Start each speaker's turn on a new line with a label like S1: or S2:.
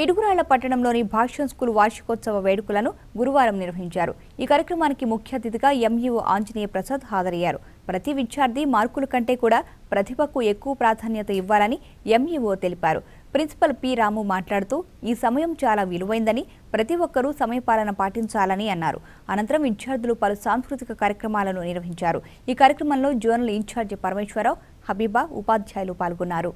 S1: పిడుగురాళ్ల పట్టణంలోని భాష్యం స్కూల్ వార్షికోత్సవ వేడుకలను గురువారం నిర్వహించారు ఈ కార్యక్రమానికి ముఖ్య అతిథిగా ఎంఈఓ ఆంజనేయ ప్రసాద్ హాజరయ్యారు ప్రతి విద్యార్థి మార్కుల కంటే కూడా ప్రతిభకు ఎక్కువ ప్రాధాన్యత ఇవ్వాలని ఎంఈఓ తెలిపారు ప్రిన్సిపల్ పి రాము మాట్లాడుతూ ఈ సమయం చాలా విలువైందని ప్రతి ఒక్కరూ సమయపాలన పాటించాలని అన్నారు అనంతరం విద్యార్థులు పలు సాంస్కృతిక కార్యక్రమాలను నిర్వహించారు ఈ కార్యక్రమంలో జోనల్ ఇన్ఛార్జి పరమేశ్వరరావు హబీబా ఉపాధ్యాయులు పాల్గొన్నారు